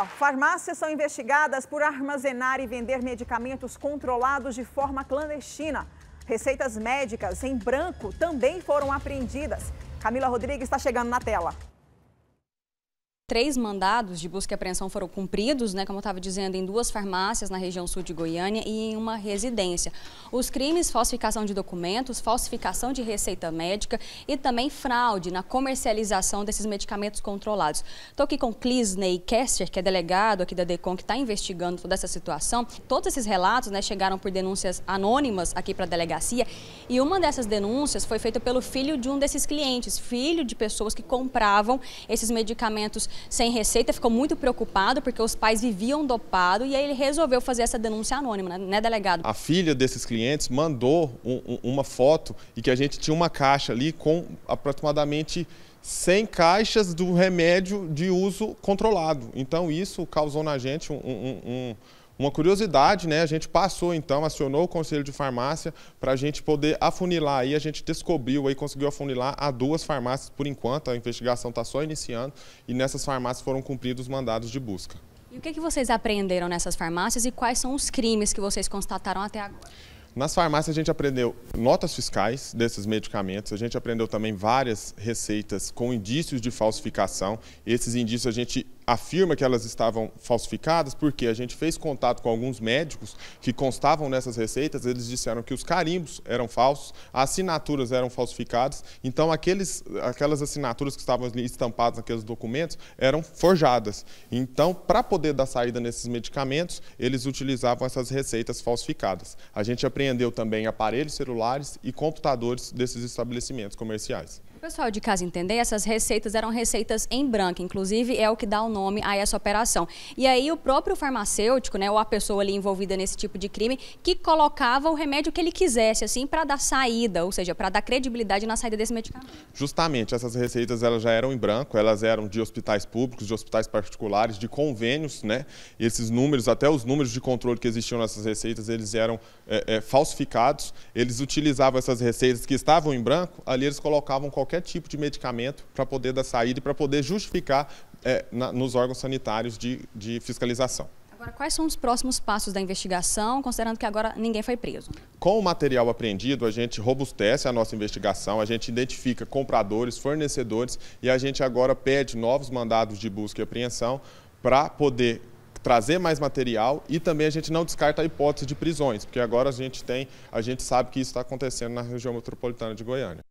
ó, farmácias são investigadas por armazenar e vender medicamentos controlados de forma clandestina. Receitas médicas em branco também foram apreendidas. Camila Rodrigues está chegando na tela. Três mandados de busca e apreensão foram cumpridos, né, como eu estava dizendo, em duas farmácias na região sul de Goiânia e em uma residência. Os crimes falsificação de documentos, falsificação de receita médica e também fraude na comercialização desses medicamentos controlados. Estou aqui com Clisney Kester, que é delegado aqui da DECOM, que está investigando toda essa situação. Todos esses relatos né, chegaram por denúncias anônimas aqui para a delegacia e uma dessas denúncias foi feita pelo filho de um desses clientes, filho de pessoas que compravam esses medicamentos sem receita, ficou muito preocupado porque os pais viviam dopado e aí ele resolveu fazer essa denúncia anônima, né, né, delegado? A filha desses clientes mandou um, um, uma foto e que a gente tinha uma caixa ali com aproximadamente 100 caixas do remédio de uso controlado. Então isso causou na gente um, um uma curiosidade, né? A gente passou então, acionou o Conselho de Farmácia para a gente poder afunilar aí, a gente descobriu aí, conseguiu afunilar a duas farmácias por enquanto, a investigação está só iniciando e nessas farmácias foram cumpridos os mandados de busca. E o que, que vocês apreenderam nessas farmácias e quais são os crimes que vocês constataram até agora? Nas farmácias a gente aprendeu notas fiscais desses medicamentos, a gente aprendeu também várias receitas com indícios de falsificação. Esses indícios a gente afirma que elas estavam falsificadas porque a gente fez contato com alguns médicos que constavam nessas receitas, eles disseram que os carimbos eram falsos, as assinaturas eram falsificadas, então aqueles, aquelas assinaturas que estavam estampadas naqueles documentos eram forjadas. Então, para poder dar saída nesses medicamentos, eles utilizavam essas receitas falsificadas. A gente apreendeu também aparelhos celulares e computadores desses estabelecimentos comerciais. Pessoal de casa entender, essas receitas eram receitas em branco, inclusive é o que dá o nome a essa operação. E aí o próprio farmacêutico, né, ou a pessoa ali envolvida nesse tipo de crime, que colocava o remédio que ele quisesse, assim, para dar saída, ou seja, para dar credibilidade na saída desse medicamento. Justamente, essas receitas elas já eram em branco, elas eram de hospitais públicos, de hospitais particulares, de convênios, né? E esses números, até os números de controle que existiam nessas receitas, eles eram é, é, falsificados. Eles utilizavam essas receitas que estavam em branco, ali eles colocavam qualquer qualquer tipo de medicamento para poder dar saída e para poder justificar é, na, nos órgãos sanitários de, de fiscalização. Agora, quais são os próximos passos da investigação, considerando que agora ninguém foi preso? Com o material apreendido, a gente robustece a nossa investigação, a gente identifica compradores, fornecedores e a gente agora pede novos mandados de busca e apreensão para poder trazer mais material e também a gente não descarta a hipótese de prisões, porque agora a gente tem, a gente sabe que isso está acontecendo na região metropolitana de Goiânia.